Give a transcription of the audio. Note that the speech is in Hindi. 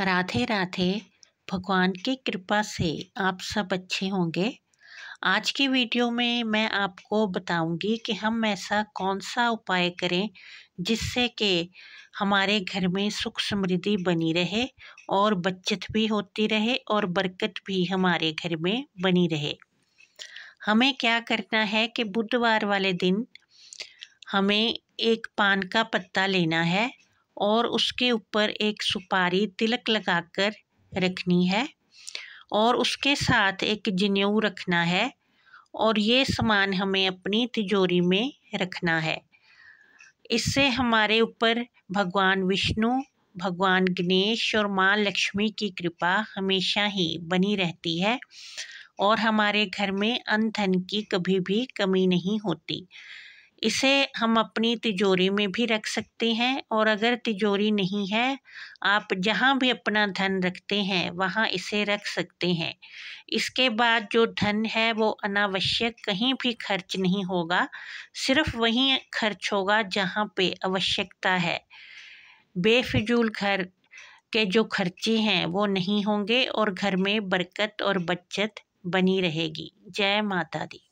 राधे राधे भगवान की कृपा से आप सब अच्छे होंगे आज की वीडियो में मैं आपको बताऊंगी कि हम ऐसा कौन सा उपाय करें जिससे कि हमारे घर में सुख समृद्धि बनी रहे और बचत भी होती रहे और बरकत भी हमारे घर में बनी रहे हमें क्या करना है कि बुधवार वाले दिन हमें एक पान का पत्ता लेना है और उसके ऊपर एक सुपारी तिलक लगाकर रखनी है और उसके साथ एक जनेऊ रखना है और ये सामान हमें अपनी तिजोरी में रखना है इससे हमारे ऊपर भगवान विष्णु भगवान गणेश और माँ लक्ष्मी की कृपा हमेशा ही बनी रहती है और हमारे घर में अन धन की कभी भी कमी नहीं होती इसे हम अपनी तिजोरी में भी रख सकते हैं और अगर तिजोरी नहीं है आप जहाँ भी अपना धन रखते हैं वहाँ इसे रख सकते हैं इसके बाद जो धन है वो अनावश्यक कहीं भी खर्च नहीं होगा सिर्फ वहीं खर्च होगा जहाँ पे आवश्यकता है बेफिजूल घर के जो खर्चे हैं वो नहीं होंगे और घर में बरकत और बचत बनी रहेगी जय माता दी